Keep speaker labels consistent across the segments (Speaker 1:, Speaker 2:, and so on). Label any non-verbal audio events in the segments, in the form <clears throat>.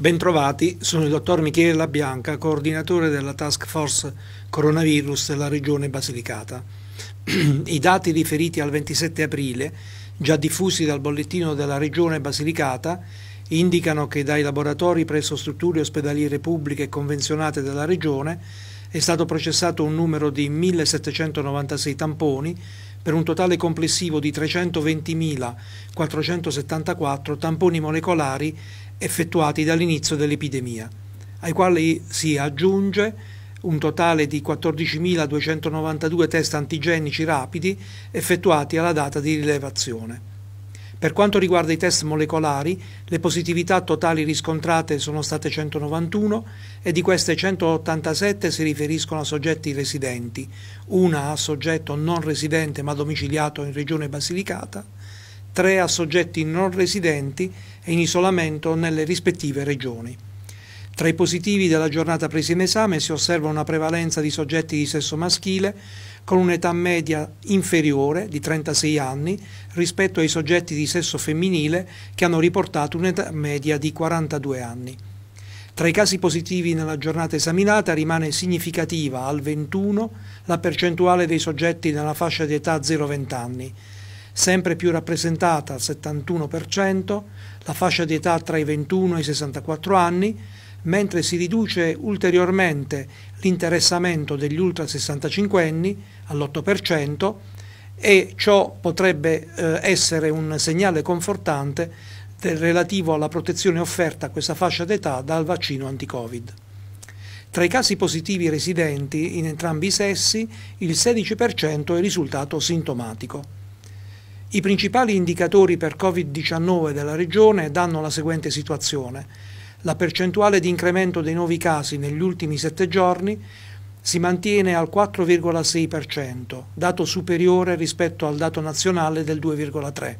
Speaker 1: Bentrovati, sono il dottor Michele Labianca, coordinatore della Task Force Coronavirus della Regione Basilicata. <clears throat> I dati riferiti al 27 aprile, già diffusi dal bollettino della Regione Basilicata, indicano che dai laboratori presso strutture ospedaliere pubbliche convenzionate della Regione è stato processato un numero di 1796 tamponi per un totale complessivo di 320.474 tamponi molecolari effettuati dall'inizio dell'epidemia, ai quali si aggiunge un totale di 14.292 test antigenici rapidi effettuati alla data di rilevazione. Per quanto riguarda i test molecolari, le positività totali riscontrate sono state 191 e di queste 187 si riferiscono a soggetti residenti, una a soggetto non residente ma domiciliato in regione Basilicata, tre a soggetti non residenti e in isolamento nelle rispettive regioni. Tra i positivi della giornata presi in esame si osserva una prevalenza di soggetti di sesso maschile con un'età media inferiore di 36 anni rispetto ai soggetti di sesso femminile che hanno riportato un'età media di 42 anni. Tra i casi positivi nella giornata esaminata rimane significativa al 21 la percentuale dei soggetti nella fascia di età 0-20 anni, sempre più rappresentata al 71%, la fascia di età tra i 21 e i 64 anni, mentre si riduce ulteriormente l'interessamento degli ultra 65 anni all'8% e ciò potrebbe eh, essere un segnale confortante del, relativo alla protezione offerta a questa fascia d'età dal vaccino anti-Covid. Tra i casi positivi residenti in entrambi i sessi, il 16% è risultato sintomatico. I principali indicatori per Covid-19 della Regione danno la seguente situazione la percentuale di incremento dei nuovi casi negli ultimi sette giorni si mantiene al 4,6%, dato superiore rispetto al dato nazionale del 2,3%.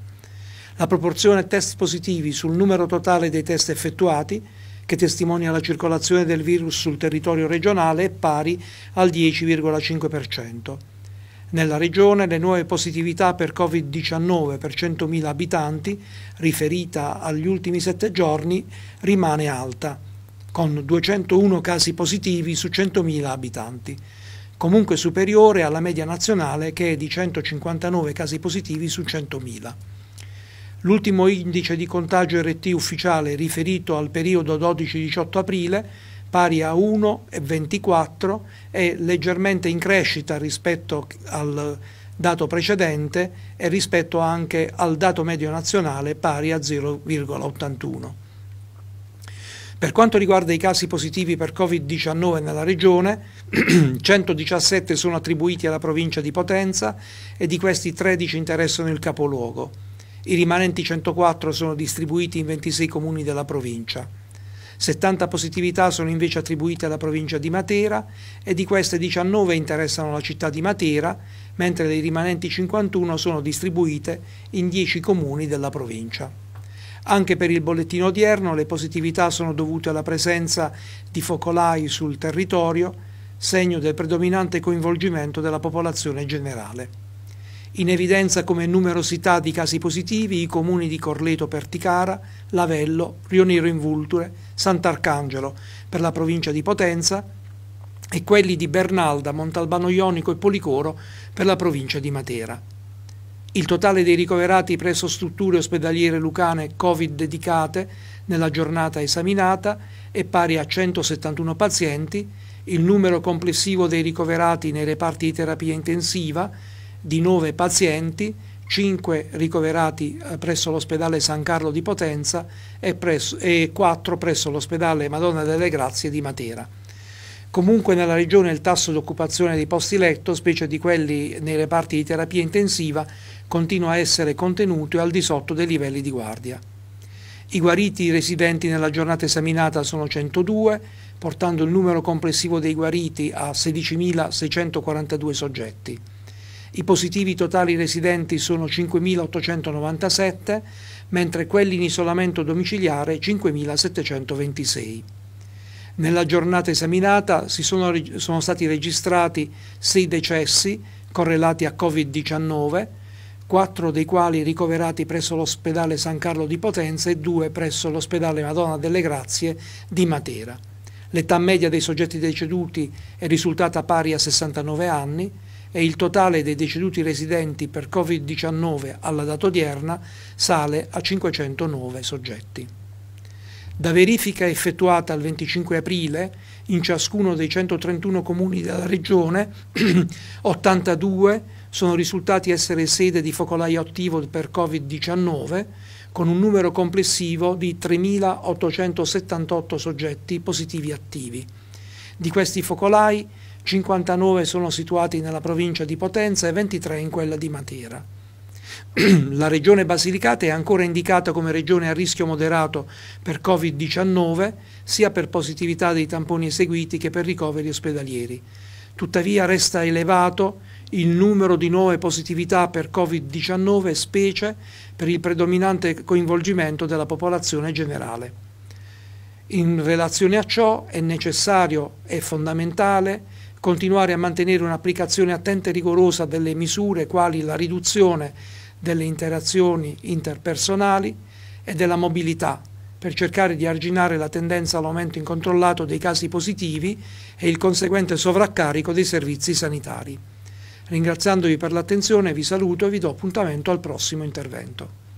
Speaker 1: La proporzione test positivi sul numero totale dei test effettuati, che testimonia la circolazione del virus sul territorio regionale, è pari al 10,5%. Nella regione le nuove positività per Covid-19 per 100.000 abitanti, riferita agli ultimi sette giorni, rimane alta, con 201 casi positivi su 100.000 abitanti, comunque superiore alla media nazionale che è di 159 casi positivi su 100.000. L'ultimo indice di contagio RT ufficiale riferito al periodo 12-18 aprile pari a 1,24 e leggermente in crescita rispetto al dato precedente e rispetto anche al dato medio nazionale pari a 0,81. Per quanto riguarda i casi positivi per Covid-19 nella regione, 117 <clears throat> sono attribuiti alla provincia di Potenza e di questi 13 interessano il capoluogo. I rimanenti 104 sono distribuiti in 26 comuni della provincia. 70 positività sono invece attribuite alla provincia di Matera e di queste 19 interessano la città di Matera, mentre le rimanenti 51 sono distribuite in 10 comuni della provincia. Anche per il bollettino odierno le positività sono dovute alla presenza di focolai sul territorio, segno del predominante coinvolgimento della popolazione generale in evidenza come numerosità di casi positivi i comuni di Corleto Perticara, Lavello, Rionero in Vulture, Sant'Arcangelo per la provincia di Potenza e quelli di Bernalda, Montalbano Ionico e Policoro per la provincia di Matera. Il totale dei ricoverati presso strutture ospedaliere lucane Covid dedicate nella giornata esaminata è pari a 171 pazienti, il numero complessivo dei ricoverati nei reparti di terapia intensiva di 9 pazienti, 5 ricoverati eh, presso l'ospedale San Carlo di Potenza e, presso, e 4 presso l'ospedale Madonna delle Grazie di Matera. Comunque nella regione il tasso di occupazione dei posti letto, specie di quelli nei reparti di terapia intensiva, continua a essere contenuto e al di sotto dei livelli di guardia. I guariti residenti nella giornata esaminata sono 102, portando il numero complessivo dei guariti a 16.642 soggetti. I positivi totali residenti sono 5.897, mentre quelli in isolamento domiciliare 5.726. Nella giornata esaminata si sono, sono stati registrati 6 decessi correlati a Covid-19, 4 dei quali ricoverati presso l'ospedale San Carlo di Potenza e 2 presso l'ospedale Madonna delle Grazie di Matera. L'età media dei soggetti deceduti è risultata pari a 69 anni, e il totale dei deceduti residenti per Covid-19 alla data odierna sale a 509 soggetti. Da verifica effettuata il 25 aprile in ciascuno dei 131 comuni della regione, 82 <clears throat> sono risultati essere sede di focolai attivo per Covid-19, con un numero complessivo di 3.878 soggetti positivi attivi. Di questi focolai 59 sono situati nella provincia di Potenza e 23 in quella di Matera. <clears throat> La regione Basilicata è ancora indicata come regione a rischio moderato per Covid-19, sia per positività dei tamponi eseguiti che per ricoveri ospedalieri. Tuttavia resta elevato il numero di nuove positività per Covid-19, specie per il predominante coinvolgimento della popolazione generale. In relazione a ciò è necessario e fondamentale continuare a mantenere un'applicazione attenta e rigorosa delle misure quali la riduzione delle interazioni interpersonali e della mobilità per cercare di arginare la tendenza all'aumento incontrollato dei casi positivi e il conseguente sovraccarico dei servizi sanitari. Ringraziandovi per l'attenzione vi saluto e vi do appuntamento al prossimo intervento.